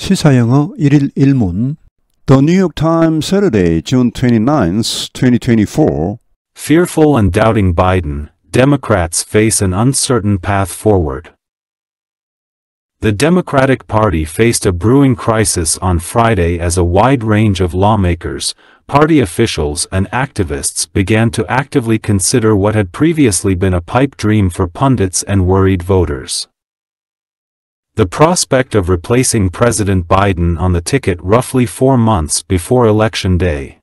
시사영어 1일 1문 The New York Times Saturday, June 29, 2024 Fearful and doubting Biden, Democrats face an uncertain path forward. The Democratic Party faced a brewing crisis on Friday as a wide range of lawmakers, party officials and activists began to actively consider what had previously been a pipe dream for pundits and worried voters. The prospect of replacing President Biden on the ticket roughly four months before Election Day.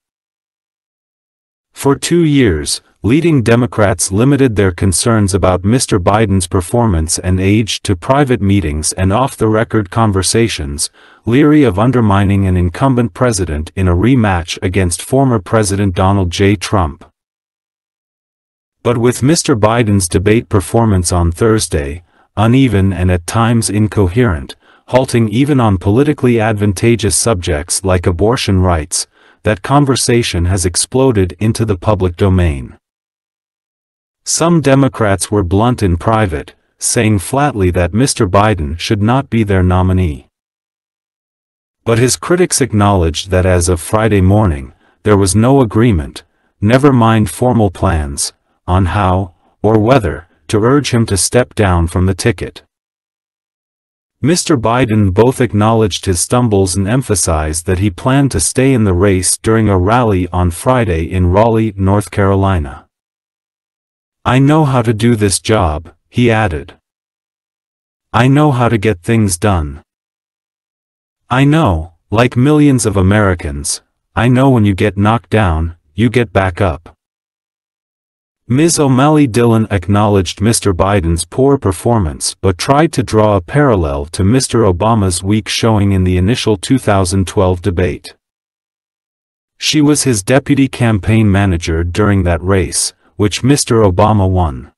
For two years, leading Democrats limited their concerns about Mr. Biden's performance and age to private meetings and off-the-record conversations, leery of undermining an incumbent president in a rematch against former President Donald J. Trump. But with Mr. Biden's debate performance on Thursday, uneven and at times incoherent, halting even on politically advantageous subjects like abortion rights, that conversation has exploded into the public domain. Some Democrats were blunt in private, saying flatly that Mr. Biden should not be their nominee. But his critics acknowledged that as of Friday morning, there was no agreement, never mind formal plans, on how, or whether, to urge him to step down from the ticket. Mr. Biden both acknowledged his stumbles and emphasized that he planned to stay in the race during a rally on Friday in Raleigh, North Carolina. I know how to do this job, he added. I know how to get things done. I know, like millions of Americans, I know when you get knocked down, you get back up. Ms. O'Malley Dillon acknowledged Mr. Biden's poor performance but tried to draw a parallel to Mr. Obama's weak showing in the initial 2012 debate. She was his deputy campaign manager during that race, which Mr. Obama won.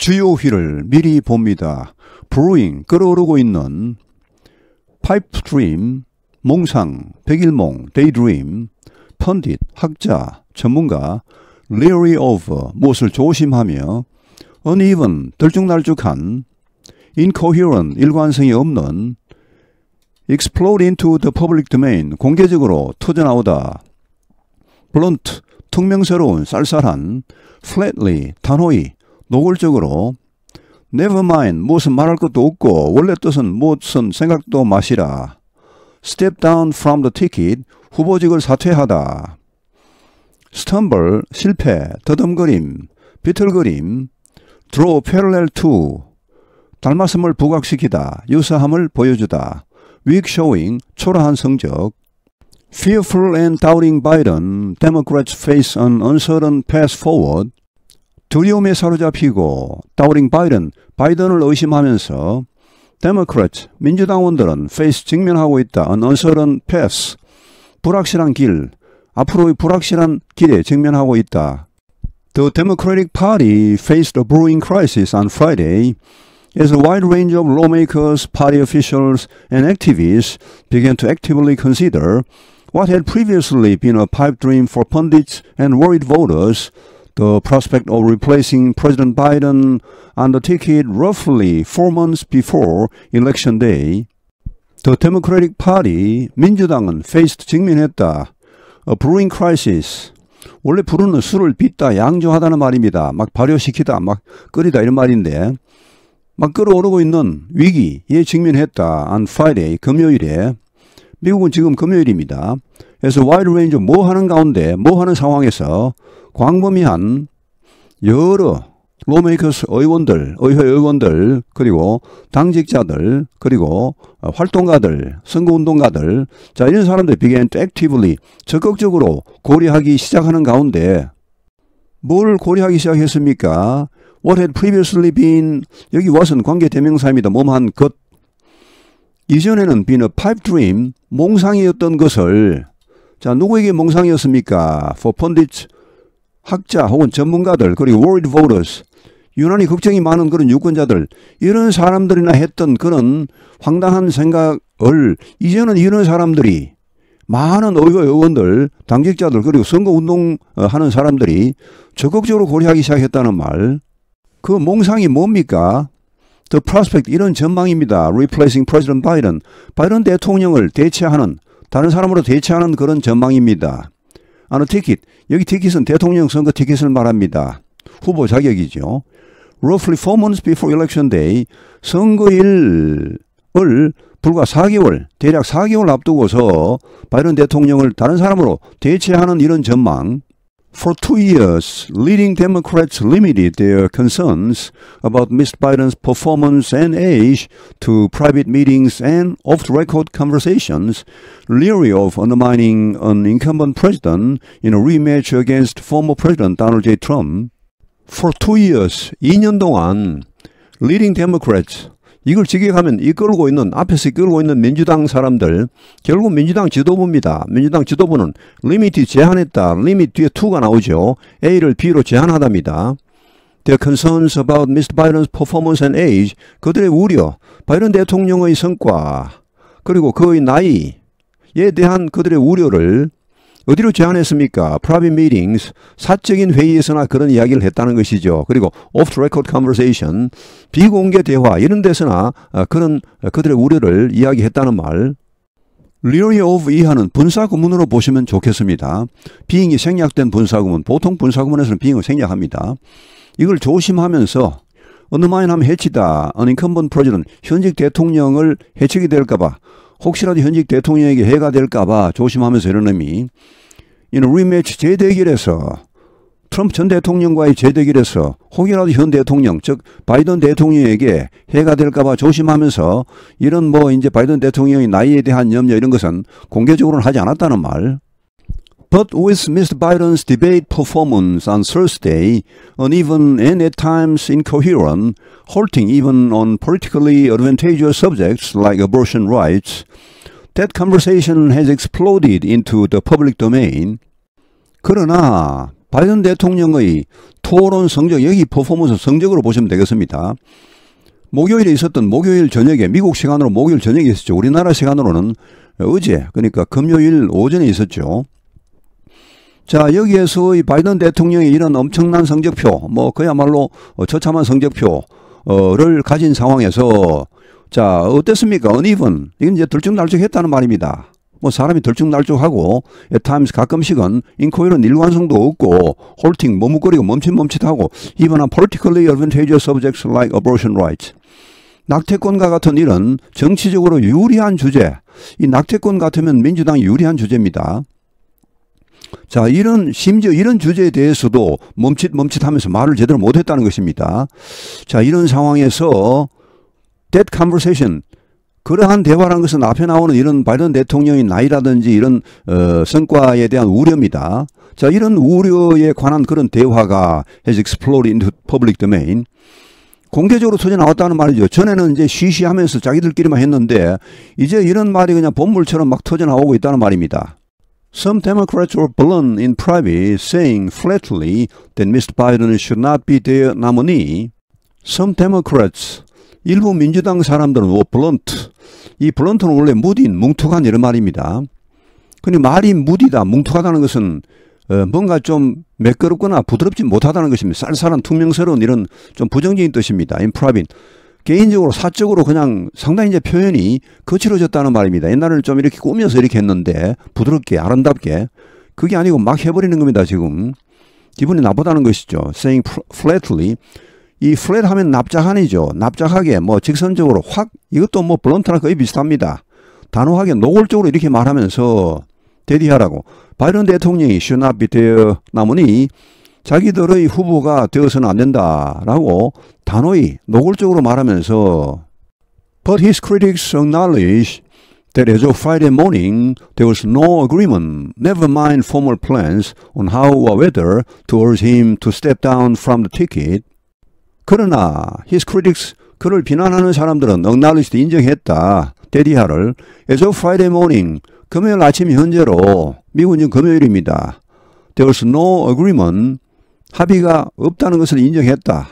주요 휠을 미리 봅니다. 브루잉 끓어오르고 있는 파이프 드림, 몽상, 백일몽, 데이드림, 펀딧, 학자, 전문가, leery of 무엇을 조심하며 uneven 들쭉날쭉한 incoherent 일관성이 없는 explode into the public domain 공개적으로 터져나오다 blunt 투명스러운 쌀쌀한 flatly 단호히 노골적으로 never mind 무슨 말할 것도 없고 원래 뜻은 무슨 생각도 마시라 step down from the ticket 후보직을 사퇴하다 스탬블, 실패, 더듬거림, 비틀거림, draw parallel to, 닮았음을 부각시키다, 유사함을 보여주다, weak showing, 초라한 성적, fearful and doubting Biden, Democrats face an uncertain path forward, 두려움에 사로잡히고, doubting Biden, 바이든을 의심하면서, Democrats, 민주당원들은 face 직면하고 있다, an uncertain path, 불확실한 길, 앞으로의 불확실한 기대에 직면하고 있다. The Democratic Party faced a brewing crisis on Friday as a wide range of lawmakers, party officials, and activists began to actively consider what had previously been a pipe dream for pundits and worried voters, the prospect of replacing President Biden on the ticket roughly four months before Election Day. The Democratic Party, 민주당은 faced 직면했다. 어, brewing c 원래 부루는 술을 빚다, 양조하다는 말입니다. 막 발효시키다, 막 끓이다 이런 말인데 막 끌어오르고 있는 위기에 직면했다. on Friday, 금요일에 미국은 지금 금요일입니다. 그래서 와이드 레인저 뭐 하는 가운데 뭐 하는 상황에서 광범위한 여러 로메이커스 의원들, 의회 의원들, 그리고 당직자들, 그리고 아, 활동가들, 선거운동가들, 자, 이런 사람들 비교한 액티브리 적극적으로 고려하기 시작하는 가운데 뭘 고려하기 시작했습니까? What had previously been, 여기 w a s n 관계 대명사입니다. 몸한 것. 이전에는 been a pipe dream, 몽상이었던 것을 자, 누구에게 몽상이었습니까? For pundits, 학자 혹은 전문가들 그리고 world voters 유난히 걱정이 많은 그런 유권자들 이런 사람들이나 했던 그런 황당한 생각을 이제는 이런 사람들이 많은 의회 의원들, 당직자들 그리고 선거 운동하는 어, 사람들이 적극적으로 고려하기 시작했다는 말. 그 몽상이 뭡니까? 더 프로스펙트 이런 전망입니다. Replacing President Biden. 바이든 대통령을 대체하는 다른 사람으로 대체하는 그런 전망입니다. 아노 티켓. 여기 티켓은 대통령 선거 티켓을 말합니다. 후보 자격이죠. roughly four months before election day 선거일을 불과 4개월, 대략 4개월 앞두고서 바이든 대통령을 다른 사람으로 대체하는 이런 전망. For two years, leading Democrats limited their concerns about Mr. Biden's performance and age to private meetings and off-record conversations, leery of undermining an incumbent president in a rematch against former President Donald J. Trump. for two years 2년 동안 leading Democrats 이걸 지격하면 이끌고 있는 앞에서 이끌고 있는 민주당 사람들 결국 민주당 지도부입니다. 민주당 지도부는 리미트 제한했다. 리미트 뒤에 2가 나오죠. A를 B로 제한하답니다. Their concerns about Mr. Biden's performance and age 그들의 우려 바이든 대통령의 성과 그리고 그의 나이에 대한 그들의 우려를 어디로 제안했습니까? private meetings, 사적인 회의에서나 그런 이야기를 했다는 것이죠. 그리고 off-record conversation, 비공개 대화 이런 데서나 어, 그런 어, 그들의 우려를 이야기했다는 말. 리오리 오브 이하는 분사구문으로 보시면 좋겠습니다. 비잉이 생략된 분사구문, 보통 분사구문에서는 비잉을 생략합니다. 이걸 조심하면서 언더마인하면 해치다, 언인컴번 프로즈는 현직 대통령을 해치게 될까봐 혹시라도 현직 대통령에게 해가 될까봐 조심하면서 이런 의미. 이는 리매치 재대결에서 트럼프 전 대통령과의 재대결에서 혹이라도 현 대통령, 즉 바이든 대통령에게 해가 될까봐 조심하면서 이런 뭐 이제 바이든 대통령의 나이에 대한 염려 이런 것은 공개적으로는 하지 않았다는 말. But with Mr. Biden's debate performance on Thursday, uneven and at times incoherent, halting even on politically advantageous subjects like abortion rights, that conversation has exploded into the public domain. 그러나 바이든 대통령의 토론 성적, 여기 퍼포먼스 성적으로 보시면 되겠습니다. 목요일에 있었던 목요일 저녁에 미국 시간으로 목요일 저녁에 있었죠. 우리나라 시간으로는 어제 그러니까 금요일 오전에 있었죠. 자 여기에서 이 바이든 대통령이 이런 엄청난 성적표 뭐 그야말로 처참한 성적표를 가진 상황에서 자 어땠습니까? 언이분 이건 이제 들쭉날쭉했다는 말입니다. 뭐 사람이 들쭉날쭉하고 예, 타임스 가끔씩은 인코일은 일관성도 없고 홀팅 머뭇거리고 멈칫멈칫하고 이번 e n a politically advantageous subjects like abortion rights 낙태권과 같은 일은 정치적으로 유리한 주제 이 낙태권 같으면 민주당이 유리한 주제입니다. 자, 이런, 심지어 이런 주제에 대해서도 멈칫 멈칫하면서 말을 제대로 못했다는 것입니다. 자, 이런 상황에서 that conversation, 그러한 대화라는 것은 앞에 나오는 이런 바이든 대통령의 나이라든지 이런 어, 성과에 대한 우려입니다. 자, 이런 우려에 관한 그런 대화가 has explored into public domain. 공개적으로 터져 나왔다는 말이죠. 전에는 이제 쉬쉬하면서 자기들끼리만 했는데 이제 이런 말이 그냥 본물처럼 막 터져 나오고 있다는 말입니다. Some Democrats were blunt in private, saying flatly that Mr. Biden should not be their nominee. Some Democrats, 일부 민주당 사람들은 were blunt. 이 blunt는 원래 무딘, 뭉툭한 이런 말입니다. 근데 말이 무디다, 뭉툭하다는 것은 뭔가 좀 매끄럽거나 부드럽지 못하다는 것입니다. 쌀쌀한 투명스러운 이런 좀 부정적인 뜻입니다. in private. 개인적으로 사적으로 그냥 상당히 이제 표현이 거칠어졌다는 말입니다. 옛날에는 좀 이렇게 꾸며서 이렇게 했는데 부드럽게 아름답게 그게 아니고 막 해버리는 겁니다. 지금 기분이 나쁘다는 것이죠. saying flatly 이 flat 하면 납작하니죠. 납작하게 뭐 직선적으로 확 이것도 뭐 블런트나 거의 비슷합니다. 단호하게 노골적으로 이렇게 말하면서 대디하라고 바이든 대통령이 should not be there 나무니 자기들의 후보가 되어서는 안 된다라고 단호히 노골적으로 말하면서 But his critics acknowledge that as of Friday morning there was no agreement, never mind formal plans on how or whether to urge him to step down from the ticket. 그러나 his critics 그를 비난하는 사람들은 acknowledge도 인정했다. 데디하를 as of Friday morning 금요일 아침 현재로 미국은 금요일입니다. There was no agreement 합의가 없다는 것을 인정했다.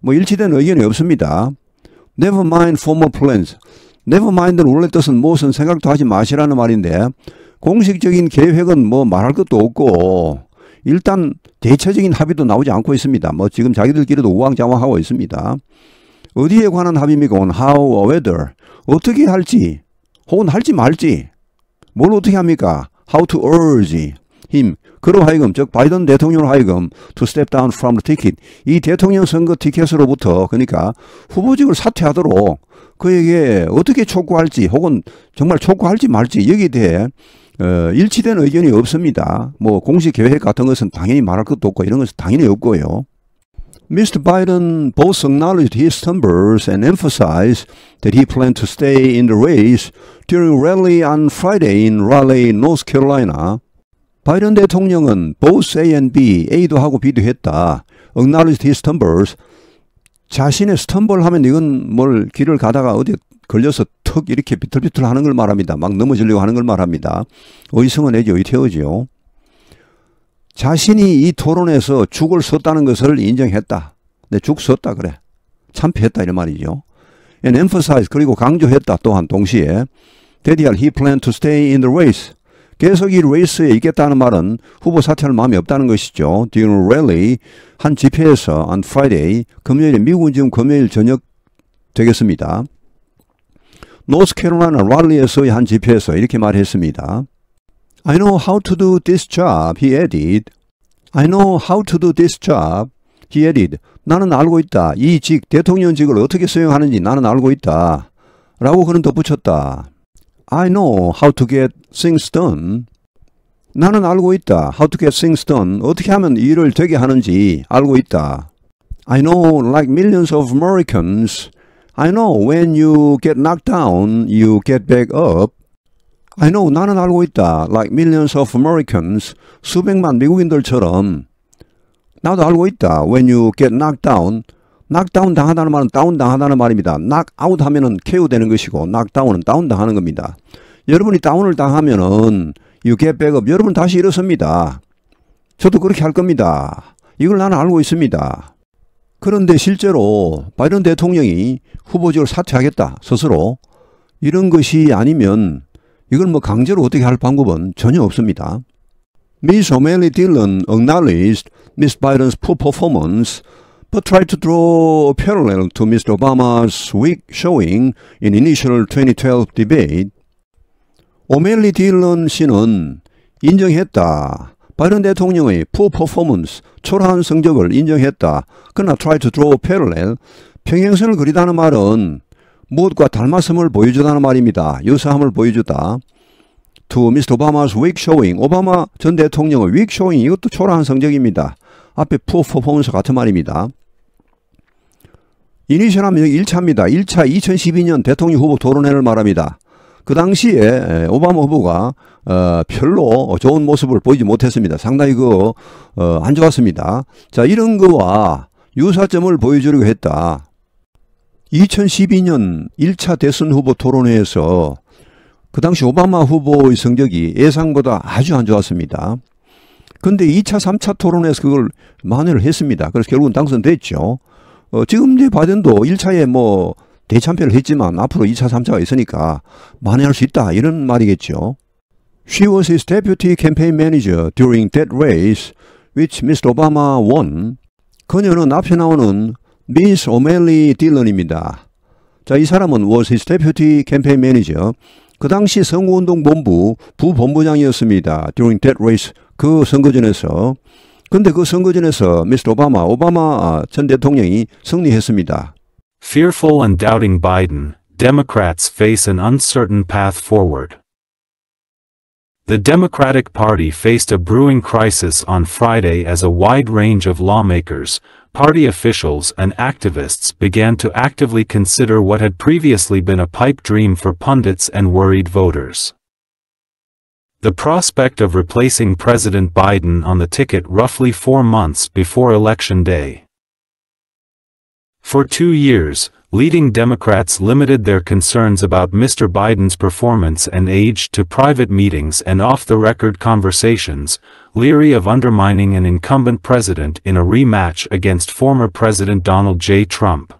뭐 일치된 의견이 없습니다. Never mind formal plans. Never mind는 원래 뜻은 무엇은 생각도 하지 마시라는 말인데 공식적인 계획은 뭐 말할 것도 없고 일단 대체적인 합의도 나오지 않고 있습니다. 뭐 지금 자기들끼리도 우왕좌왕하고 있습니다. 어디에 관한 합의입니까? On how or whether. 어떻게 할지 혹은 할지 말지 뭘 어떻게 합니까? How to urge. 힘, 그로 하여금 즉 바이든 대통령으로 하여금 to step down from the ticket 이 대통령 선거 티켓으로부터 그러니까 후보직을 사퇴하도록 그에게 어떻게 촉구할지 혹은 정말 촉구할지 말지 여기에 대해 어, 일치된 의견이 없습니다. 뭐 공식 계획 같은 것은 당연히 말할 것도 없고 이런 것은 당연히 없고요. Mr. Biden both acknowledged his numbers and emphasized that he planned to stay in the race during a rally on Friday in Raleigh, North Carolina. 바이든 대통령은 both A and B, A도 하고 B도 했다. acknowledged his stumbles. 자신의 스턴벌 하면 이건 뭘 길을 가다가 어디 걸려서 턱 이렇게 비틀비틀 하는 걸 말합니다. 막 넘어지려고 하는 걸 말합니다. 어성은 애지 어태어지요 자신이 이 토론에서 죽을 썼다는 것을 인정했다. 내죽 네, 썼다 그래. 참패했다 이런 말이죠. And emphasize 그리고 강조했다 또한 동시에 That he planned to stay in the race. 계속 이 레이스에 있겠다는 말은 후보 사퇴할 마음이 없다는 것이죠. 디온 랠리 한 집회에서 on Friday 금요일에 미국은 지금 금요일 저녁 되겠습니다. 노스캐롤라이나 랄리에서의 한 집회에서 이렇게 말했습니다. I know how to do this job, he added. I know how to do this job, he added. 나는 알고 있다. 이 직, 대통령직을 어떻게 수행하는지 나는 알고 있다. 라고 그는 덧붙였다. I know how to get things done. 나는 알고 있다. How to get things done. 어떻게 하면 일을 되게 하는지 알고 있다. I know like millions of Americans. I know when you get knocked down, you get back up. I know 나는 알고 있다. Like millions of Americans. 수백만 미국인들처럼. 나도 알고 있다. When you get knocked down, 낙다운 당하다는 말은 다운 당하다는 말입니다. 낙아웃 하면은 KO 되는 것이고 낙다운은 다운 당하는 겁니다. 여러분이 다운을 당하면은 유괴 백업 여러분 다시 일어섭니다. 저도 그렇게 할 겁니다. 이걸 나는 알고 있습니다. 그런데 실제로 바이든 대통령이 후보직을 사퇴하겠다 스스로 이런 것이 아니면 이걸 뭐 강제로 어떻게 할 방법은 전혀 없습니다. Miss O'Malley Dillon acknowledged Miss Biden's poor performance but tried to draw a parallel to Mr. Obama's weak showing in initial 2012 debate. 오멜리 딜런 씨는 인정했다. 바이든 대통령의 poor performance, 초라한 성적을 인정했다. 그러나 try to draw parallel, 평행선을 그리다는 말은 무엇과 닮았음을 보여주다는 말입니다. 유사함을 보여주다. To Mr. Obama's weak showing, 오바마 전 대통령의 weak showing, 이것도 초라한 성적입니다. 앞에 푸어 퍼포먼스 같은 말입니다. 이니셜하면 1차입니다. 1차 2012년 대통령 후보 토론회를 말합니다. 그 당시에 오바마 후보가 어, 별로 좋은 모습을 보이지 못했습니다. 상당히 그안 어, 좋았습니다. 자 이런 거와 유사점을 보여주려고 했다. 2012년 1차 대선 후보 토론회에서 그 당시 오바마 후보의 성적이 예상보다 아주 안 좋았습니다. 근데 2차, 3차 토론에서 그걸 만회를 했습니다. 그래서 결국은 당선됐죠. 어, 지금 이제 바이든도 1차에 뭐 대참패를 했지만 앞으로 2차, 3차가 있으니까 만회할 수 있다. 이런 말이겠죠. She was his deputy campaign manager during that race which Mr. Obama won. 그녀는 앞에 나오는 미스 오멜리 딜런입니다. 자, 이 사람은 was his deputy campaign manager. 그 당시 선거운동본부 부본부장이었습니다. during that race 그 선거전에서 근데 그 선거전에서 미스터 오바마 오바마 전 대통령이 승리했습니다. Fearful and doubting Biden, Democrats face an uncertain path forward. The Democratic Party faced a brewing crisis on Friday as a wide range of lawmakers, party officials and activists began to actively consider what had previously been a pipe dream for pundits and worried voters. The prospect of replacing President Biden on the ticket roughly four months before Election Day. For two years, leading Democrats limited their concerns about Mr. Biden's performance and age to private meetings and off-the-record conversations, leery of undermining an incumbent president in a rematch against former President Donald J. Trump.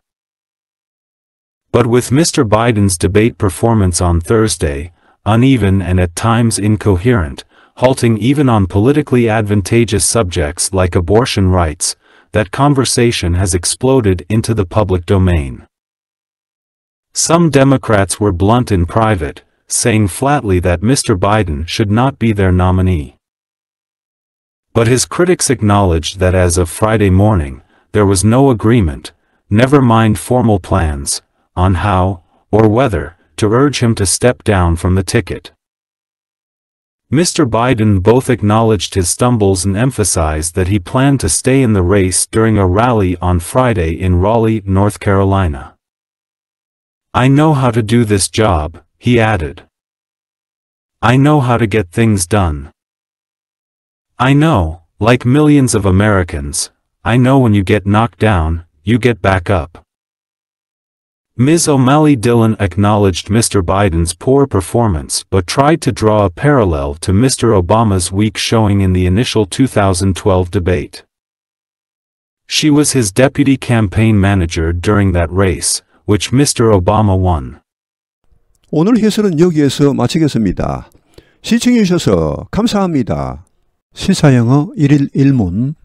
But with Mr. Biden's debate performance on Thursday, uneven and at times incoherent, halting even on politically advantageous subjects like abortion rights, that conversation has exploded into the public domain. Some Democrats were blunt in private, saying flatly that Mr. Biden should not be their nominee. But his critics acknowledged that as of Friday morning, there was no agreement, never mind formal plans, on how, or whether, to urge him to step down from the ticket. Mr. Biden both acknowledged his stumbles and emphasized that he planned to stay in the race during a rally on Friday in Raleigh, North Carolina. I know how to do this job, he added. I know how to get things done. I know, like millions of Americans, I know when you get knocked down, you get back up. Ms. O'Malley Dillon acknowledged Mr. Biden's poor performance but tried to draw a parallel to Mr. Obama's weak showing in the initial 2012 debate. She was his deputy campaign manager during that race, which Mr. Obama won. 오늘 해설은 여기에서 마치겠습니다. 시청해 주셔서 감사합니다. 시사영어 1일 1문